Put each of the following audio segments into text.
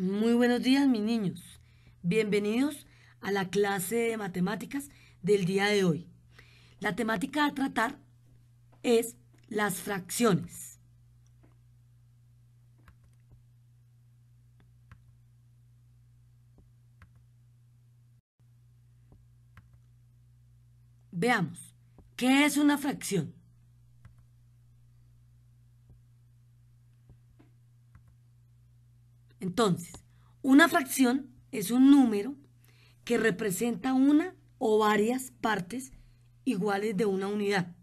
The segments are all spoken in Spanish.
Muy buenos días, mis niños. Bienvenidos a la clase de matemáticas del día de hoy. La temática a tratar es las fracciones. Veamos, ¿qué es una fracción? Entonces, una fracción es un número que representa una o varias partes iguales de una unidad.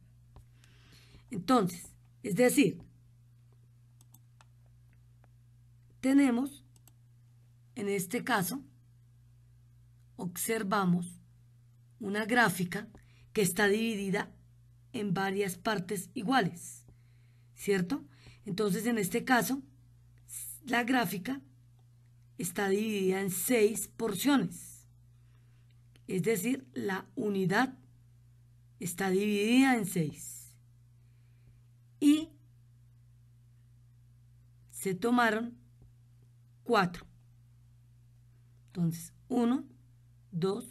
Entonces, es decir, tenemos, en este caso, observamos una gráfica que está dividida en varias partes iguales, ¿cierto? Entonces, en este caso, la gráfica está dividida en seis porciones, es decir, la unidad está dividida en seis. Y se tomaron cuatro. Entonces, uno, dos,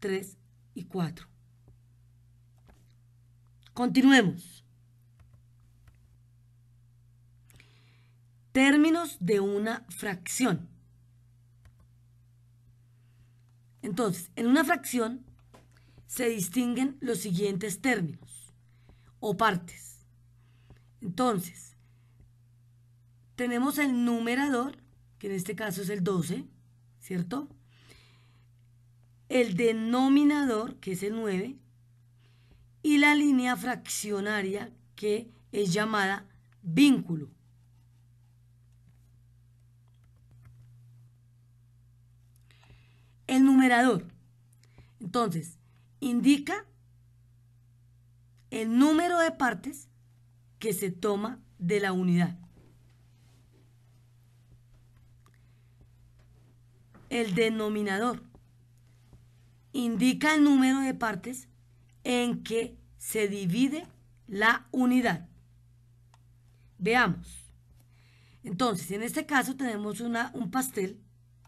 tres y cuatro. Continuemos. términos de una fracción. Entonces, en una fracción se distinguen los siguientes términos o partes. Entonces, tenemos el numerador, que en este caso es el 12, ¿cierto? El denominador, que es el 9, y la línea fraccionaria, que es llamada vínculo. el numerador. Entonces, indica el número de partes que se toma de la unidad. El denominador indica el número de partes en que se divide la unidad. Veamos. Entonces, en este caso tenemos un pastel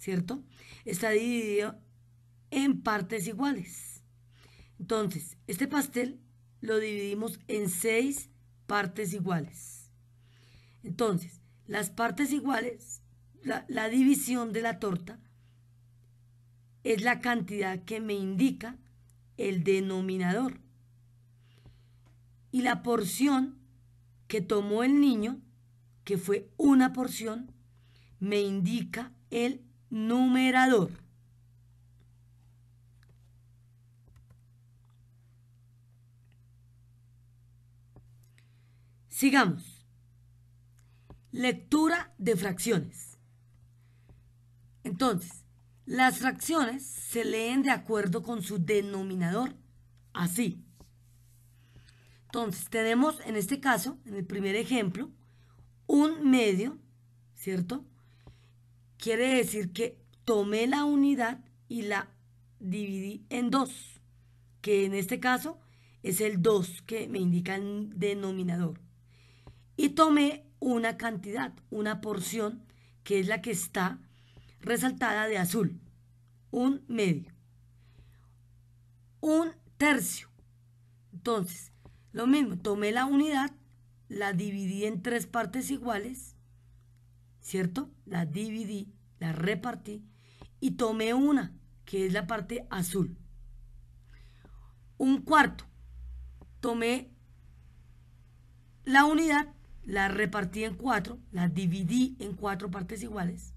¿cierto? Está dividido en partes iguales. Entonces, este pastel lo dividimos en seis partes iguales. Entonces, las partes iguales, la, división de la torta es la cantidad que me indica el denominador. Y la porción que tomó el niño, que fue una porción, me indica el numerador. Sigamos. Lectura de fracciones. Entonces, las fracciones se leen de acuerdo con su denominador, así. Entonces, tenemos en este caso, en el primer ejemplo, un medio, ¿cierto? Quiere decir que tomé la unidad y la dividí en dos, que en este caso es el 2 que me indica el denominador. Y tomé una cantidad, una porción, que es la que está resaltada de azul. Un medio. Un tercio. Entonces, lo mismo, tomé la unidad, la dividí en tres partes iguales, ¿cierto? la dividí, la repartí y tomé una, que es la parte azul. Un cuarto, tomé la unidad, la repartí en cuatro, la dividí en cuatro partes iguales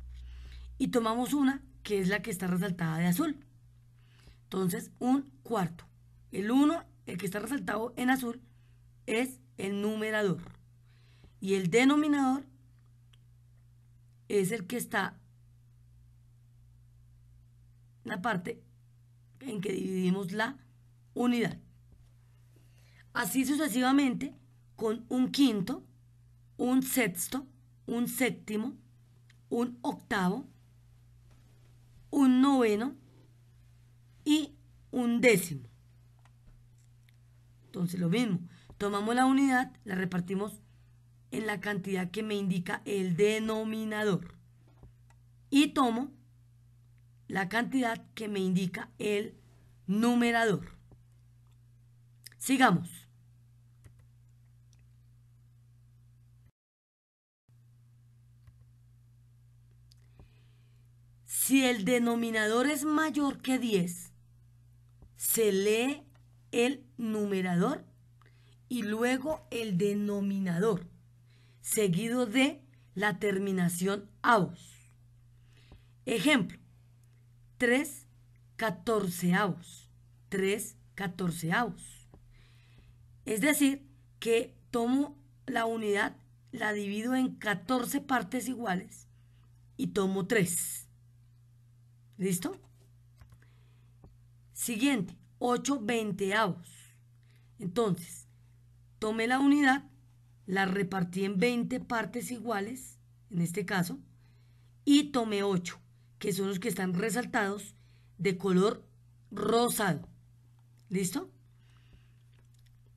y tomamos una, que es la que está resaltada de azul. Entonces, un cuarto. El 1, el que está resaltado en azul, es el numerador. Y el denominador es el que está la parte en que dividimos la unidad. Así sucesivamente, con un quinto, un sexto, un séptimo, un octavo, un noveno y un décimo. Entonces lo mismo, tomamos la unidad, la repartimos en la cantidad que me indica el denominador. Y tomo la cantidad que me indica el numerador. Sigamos. Si el denominador es mayor que 10, se lee el numerador y luego el denominador seguido de la terminación avos Ejemplo, 3 catorceavos, 3 14 catorceavos. Es decir, que tomo la unidad, la divido en 14 partes iguales y tomo 3. ¿Listo? Siguiente, 8 veinteavos. Entonces, tome la unidad, la repartí en 20 partes iguales, en este caso, y tomé 8, que son los que están resaltados de color rosado. ¿Listo?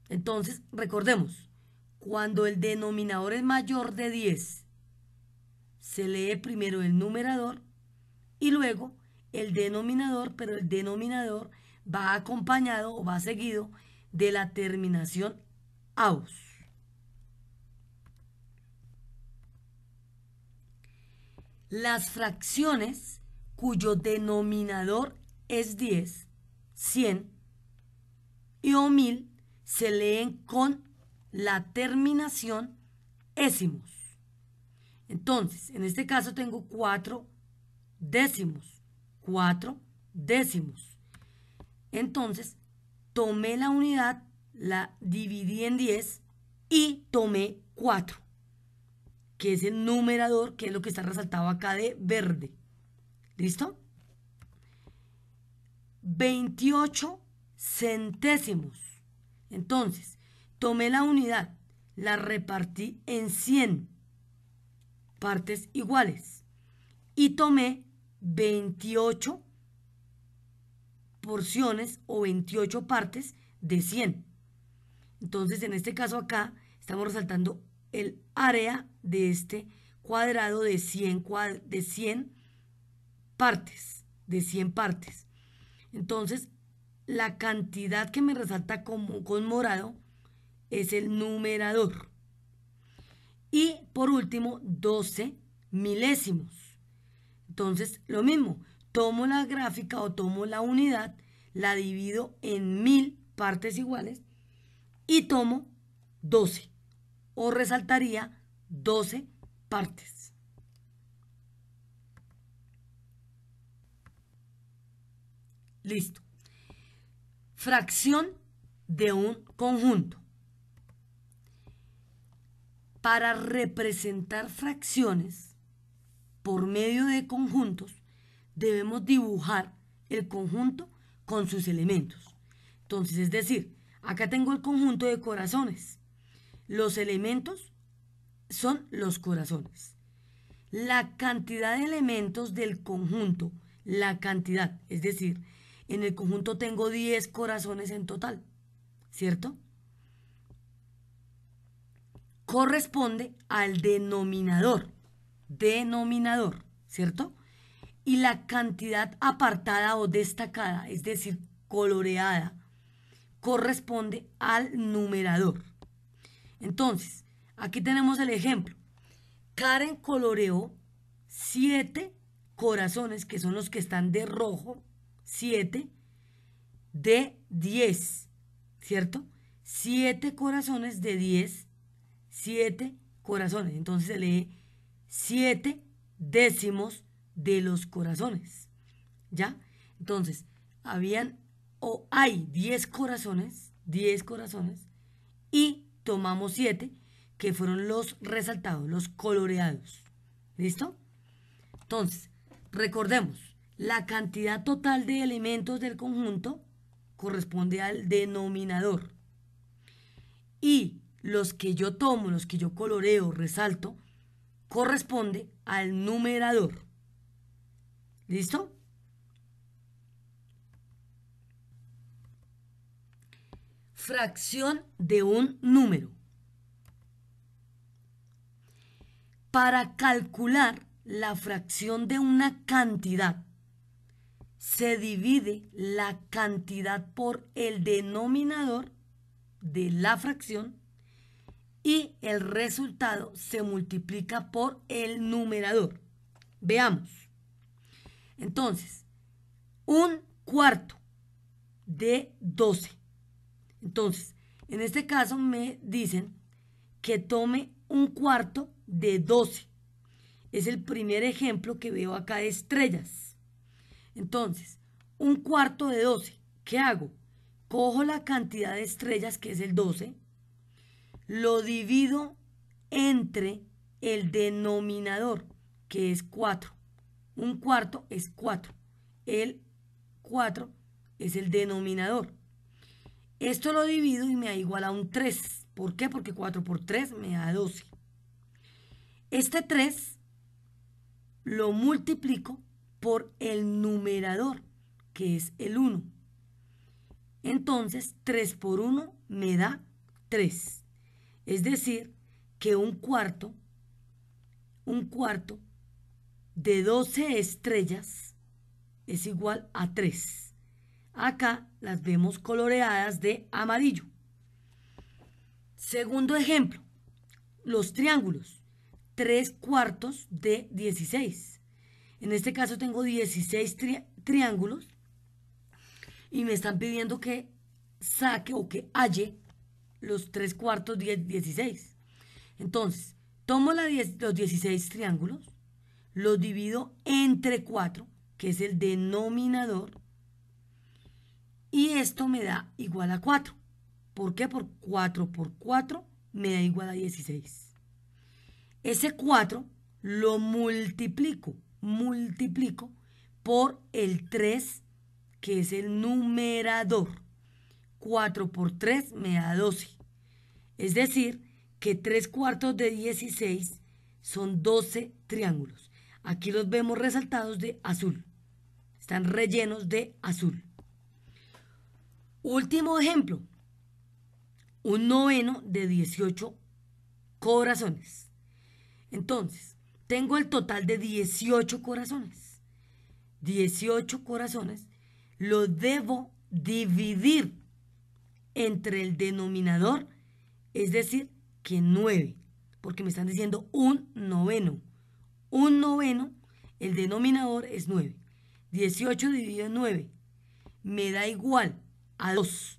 Entonces, recordemos, cuando el denominador es mayor de 10, se lee primero el numerador y luego el denominador, pero el denominador va acompañado o va seguido de la terminación aus. Las fracciones cuyo denominador es 10, 100 y o 1000 se leen con la terminación décimos. Entonces, en este caso tengo 4 décimos, 4 décimos. Entonces, tomé la unidad, la dividí en 10 y tomé 4 que es el numerador, que es lo que está resaltado acá de verde. ¿Listo? 28 centésimos. Entonces, tomé la unidad, la repartí en 100 partes iguales y tomé 28 porciones o 28 partes de 100. Entonces, en este caso acá, estamos resaltando el área de este cuadrado de 100, de partes, de 100 partes. Entonces, la cantidad que me resalta como, con morado es el numerador. Y por último, 12 milésimos. Entonces, lo mismo, tomo la gráfica o tomo la unidad, la divido en mil partes iguales y tomo 12 o resaltaría 12 partes. Listo. Fracción de un conjunto. Para representar fracciones por medio de conjuntos, debemos dibujar el conjunto con sus elementos. Entonces, es decir, acá tengo el conjunto de corazones. Los elementos son los corazones. La cantidad de elementos del conjunto, la cantidad, es decir, en el conjunto tengo 10 corazones en total, ¿cierto? Corresponde al denominador, denominador, ¿cierto? Y la cantidad apartada o destacada, es decir, coloreada, corresponde al numerador. Entonces, aquí tenemos el ejemplo. Karen coloreó siete corazones, que son los que están de rojo, siete, de diez, ¿cierto? Siete corazones de diez, siete corazones. Entonces se lee siete décimos de los corazones, ¿ya? Entonces, habían o hay diez corazones, diez corazones, y tomamos siete, que fueron los resaltados, los coloreados. ¿Listo? Entonces, recordemos, la cantidad total de elementos del conjunto corresponde al denominador. Y los que yo tomo, los que yo coloreo, resalto, corresponde al numerador. ¿Listo? fracción de un número. Para calcular la fracción de una cantidad, se divide la cantidad por el denominador de la fracción y el resultado se multiplica por el numerador. Veamos. Entonces, un cuarto de 12 entonces, en este caso me dicen que tome un cuarto de 12. Es el primer ejemplo que veo acá de estrellas. Entonces, un cuarto de 12. ¿Qué hago? Cojo la cantidad de estrellas, que es el 12, lo divido entre el denominador, que es 4. Un cuarto es 4. El 4 es el denominador. Esto lo divido y me da igual a un 3. ¿Por qué? Porque 4 por 3 me da 12. Este 3 lo multiplico por el numerador, que es el 1. Entonces, 3 por 1 me da 3. Es decir, que un cuarto, un cuarto de 12 estrellas es igual a 3. Acá las vemos coloreadas de amarillo. Segundo ejemplo, los triángulos. 3 cuartos de 16. En este caso tengo 16 triángulos y me están pidiendo que saque o que halle los tres cuartos de 16. Entonces, tomo la los 16 triángulos, los divido entre 4, que es el denominador, y esto me da igual a 4. ¿Por qué? Porque 4 por 4 me da igual a 16. Ese 4 lo multiplico, multiplico por el 3, que es el numerador. 4 por 3 me da 12. Es decir, que 3 cuartos de 16 son 12 triángulos. Aquí los vemos resaltados de azul. Están rellenos de azul. Último ejemplo, un noveno de 18 corazones. Entonces, tengo el total de 18 corazones. 18 corazones lo debo dividir entre el denominador, es decir, que 9, porque me están diciendo un noveno. Un noveno, el denominador es 9. 18 dividido en 9 me da igual a 2.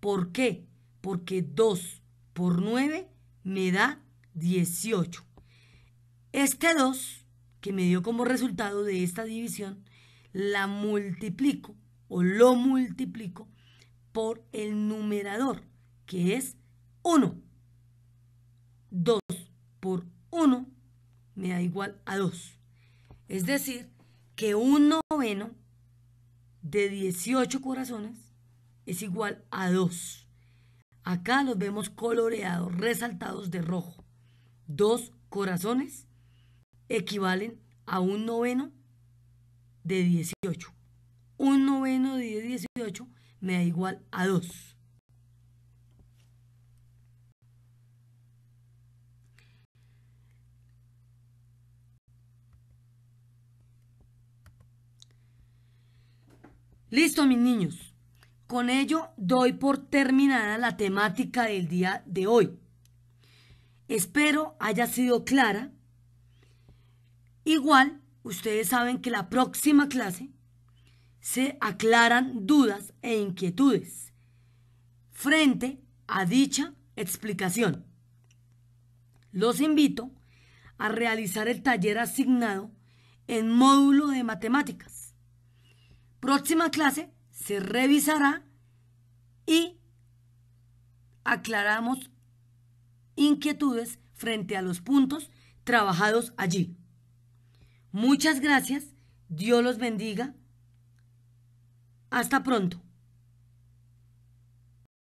¿Por qué? Porque 2 por 9 me da 18. Este 2 que me dio como resultado de esta división, la multiplico o lo multiplico por el numerador, que es 1. 2 por 1 me da igual a 2. Es decir, que un noveno de 18 corazones es igual a 2. Acá los vemos coloreados, resaltados de rojo. Dos corazones equivalen a un noveno de 18. Un noveno de 18 me da igual a 2. Listo, mis niños. Con ello doy por terminada la temática del día de hoy. Espero haya sido clara. Igual, ustedes saben que la próxima clase se aclaran dudas e inquietudes frente a dicha explicación. Los invito a realizar el taller asignado en módulo de matemáticas. Próxima clase se revisará y aclaramos inquietudes frente a los puntos trabajados allí. Muchas gracias, Dios los bendiga. Hasta pronto.